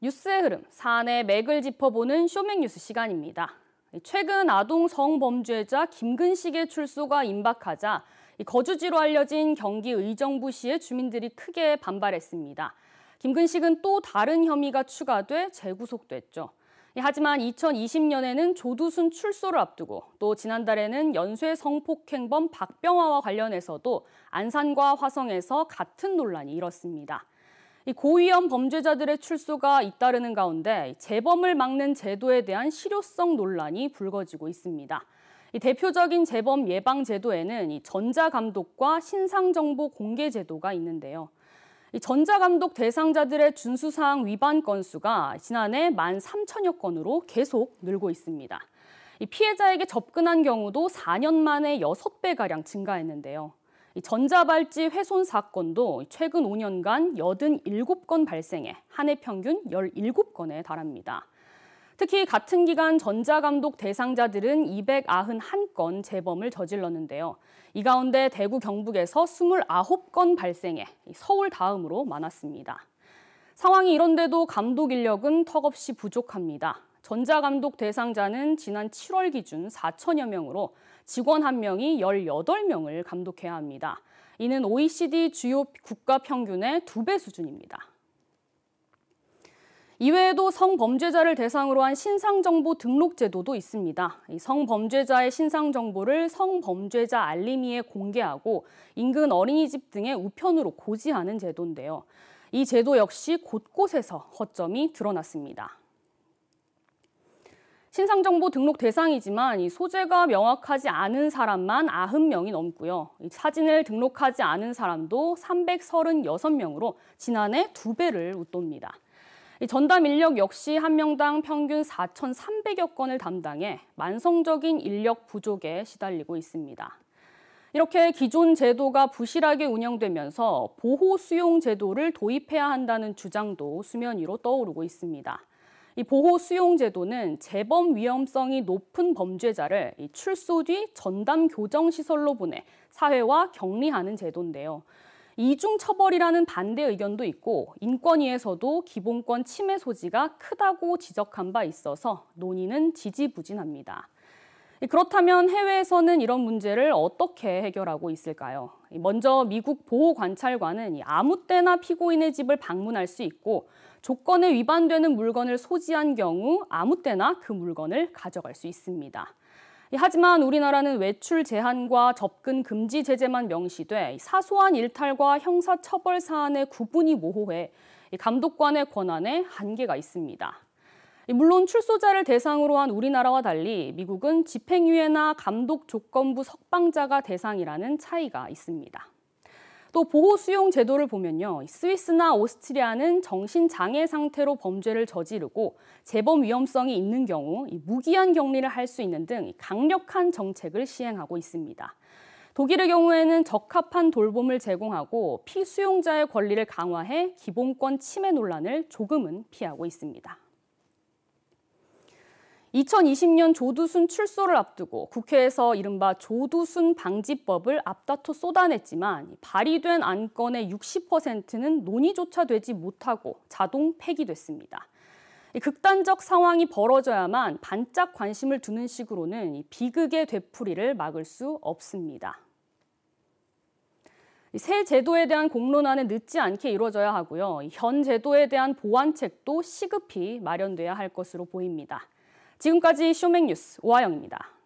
뉴스의 흐름, 사안의 맥을 짚어보는 쇼맥뉴스 시간입니다. 최근 아동 성범죄자 김근식의 출소가 임박하자 거주지로 알려진 경기 의정부시의 주민들이 크게 반발했습니다. 김근식은 또 다른 혐의가 추가돼 재구속됐죠. 하지만 2020년에는 조두순 출소를 앞두고 또 지난달에는 연쇄 성폭행범 박병화와 관련해서도 안산과 화성에서 같은 논란이 일었습니다. 고위험 범죄자들의 출소가 잇따르는 가운데 재범을 막는 제도에 대한 실효성 논란이 불거지고 있습니다. 대표적인 재범 예방 제도에는 전자감독과 신상정보 공개 제도가 있는데요. 전자감독 대상자들의 준수사항 위반 건수가 지난해 1만 3천여 건으로 계속 늘고 있습니다. 피해자에게 접근한 경우도 4년 만에 6배가량 증가했는데요. 전자발찌 훼손 사건도 최근 5년간 87건 발생해 한 해 평균 17건에 달합니다. 특히 같은 기간 전자감독 대상자들은 291건 재범을 저질렀는데요. 이 가운데 대구 경북에서 29건 발생해 서울 다음으로 많았습니다. 상황이 이런데도 감독 인력은 턱없이 부족합니다. 전자감독 대상자는 지난 7월 기준 4천여 명으로 직원 한명이 18명을 감독해야 합니다. 이는 OECD 주요 국가 평균의 두 배 수준입니다. 이외에도 성범죄자를 대상으로 한 신상정보 등록 제도도 있습니다. 성범죄자의 신상정보를 성범죄자 알림이에 공개하고 인근 어린이집 등의 우편으로 고지하는 제도인데요. 이 제도 역시 곳곳에서 허점이 드러났습니다. 신상정보 등록 대상이지만 이 소재가 명확하지 않은 사람만 90명이 넘고요. 이 사진을 등록하지 않은 사람도 336명으로 지난해 2배를 웃돕니다. 이 전담 인력 역시 한 명당 평균 4,300여 건을 담당해 만성적인 인력 부족에 시달리고 있습니다. 이렇게 기존 제도가 부실하게 운영되면서 보호 수용 제도를 도입해야 한다는 주장도 수면 위로 떠오르고 있습니다. 이 보호 수용 제도는 재범 위험성이 높은 범죄자를 이 출소 뒤 전담 교정 시설로 보내 사회와 격리하는 제도인데요. 이중 처벌이라는 반대 의견도 있고 인권위에서도 기본권 침해 소지가 크다고 지적한 바 있어서 논의는 지지부진합니다. 그렇다면 해외에서는 이런 문제를 어떻게 해결하고 있을까요? 먼저 미국 보호 관찰관은 아무 때나 피고인의 집을 방문할 수 있고 조건에 위반되는 물건을 소지한 경우 아무 때나 그 물건을 가져갈 수 있습니다. 하지만 우리나라는 외출 제한과 접근 금지 제재만 명시돼 사소한 일탈과 형사 처벌 사안의 구분이 모호해 감독관의 권한에 한계가 있습니다. 물론 출소자를 대상으로 한 우리나라와 달리 미국은 집행유예나 감독 조건부 석방자가 대상이라는 차이가 있습니다. 또 보호 수용 제도를 보면요. 스위스나 오스트리아는 정신장애 상태로 범죄를 저지르고 재범 위험성이 있는 경우 무기한 격리를 할 수 있는 등 강력한 정책을 시행하고 있습니다. 독일의 경우에는 적합한 돌봄을 제공하고 피수용자의 권리를 강화해 기본권 침해 논란을 조금은 피하고 있습니다. 2020년 조두순 출소를 앞두고 국회에서 이른바 조두순 방지법을 앞다퉈 쏟아냈지만 발의된 안건의 60%는 논의조차 되지 못하고 자동 폐기됐습니다. 극단적 상황이 벌어져야만 반짝 관심을 두는 식으로는 비극의 되풀이를 막을 수 없습니다. 새 제도에 대한 공론화는 늦지 않게 이루어져야 하고요. 현 제도에 대한 보완책도 시급히 마련돼야 할 것으로 보입니다. 지금까지 쇼맥 뉴스 오하영입니다.